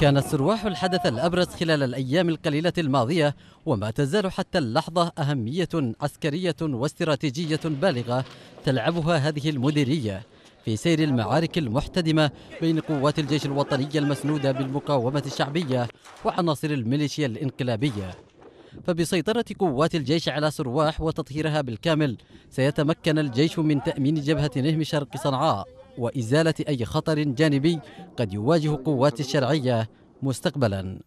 كان السرواح الحدث الأبرز خلال الأيام القليلة الماضية وما تزال حتى اللحظة أهمية عسكرية واستراتيجية بالغة تلعبها هذه المديرية في سير المعارك المحتدمة بين قوات الجيش الوطني المسنودة بالمقاومة الشعبية وعناصر الميليشيا الإنقلابية فبسيطرة قوات الجيش على سرواح وتطهيرها بالكامل سيتمكن الجيش من تأمين جبهة نهم شرق صنعاء وإزالة أي خطر جانبي قد يواجه قوات الشرعية مستقبلا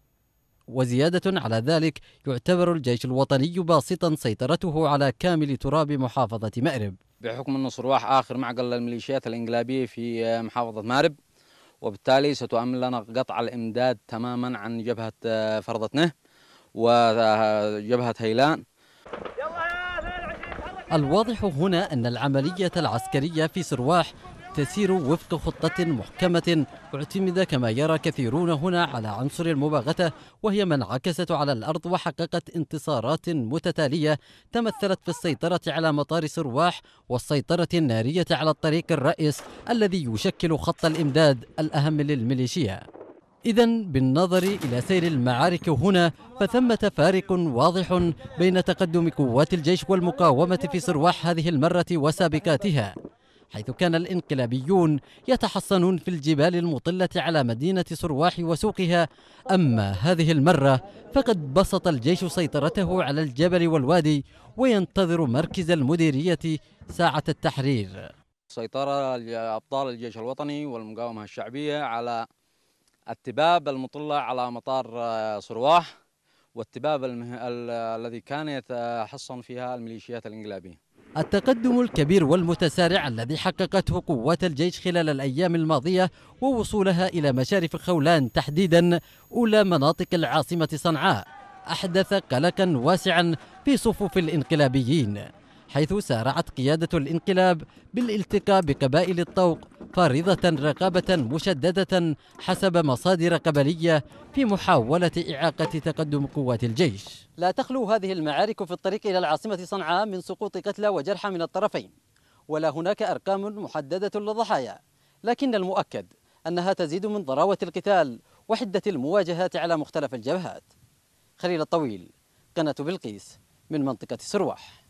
وزيادة على ذلك يعتبر الجيش الوطني باسطا سيطرته على كامل تراب محافظة مأرب بحكم أن صرواح آخر معقل الميليشيات الإنقلابية في محافظة مأرب وبالتالي ستؤمن لنا قطع الإمداد تماما عن جبهة آه، فرضتنه وجبهة هيلان الواضح هنا أن العملية العسكرية في سرواح تسير وفق خطة محكمة اعتمد كما يرى كثيرون هنا على عنصر المباغتة وهي ما انعكست على الأرض وحققت انتصارات متتالية تمثلت في السيطرة على مطار سرواح والسيطرة النارية على الطريق الرئيس الذي يشكل خط الإمداد الأهم للميليشيا إذا بالنظر إلى سير المعارك هنا فثمة فارق واضح بين تقدم قوات الجيش والمقاومة في سرواح هذه المرة وسابقاتها حيث كان الانقلابيون يتحصنون في الجبال المطلة على مدينة سرواح وسوقها أما هذه المرة فقد بسط الجيش سيطرته على الجبل والوادي وينتظر مركز المديرية ساعة التحرير سيطرة أبطال الجيش الوطني والمقاومة الشعبية على التباب المطلة على مطار سرواح والتباب الذي كان يتحصن فيها الميليشيات الانقلابيه التقدم الكبير والمتسارع الذي حققته قوات الجيش خلال الأيام الماضية ووصولها إلى مشارف خولان تحديدا أولى مناطق العاصمة صنعاء أحدث قلقا واسعا في صفوف الإنقلابيين حيث سارعت قيادة الانقلاب بالالتقاء بقبائل الطوق فارضة رقابة مشددة حسب مصادر قبلية في محاولة إعاقة تقدم قوات الجيش لا تخلو هذه المعارك في الطريق إلى العاصمة صنعاء من سقوط قتلى وجرحى من الطرفين ولا هناك أرقام محددة للضحايا لكن المؤكد أنها تزيد من ضراوة القتال وحدة المواجهات على مختلف الجبهات خليل الطويل قناة بلقيس من منطقة سرواح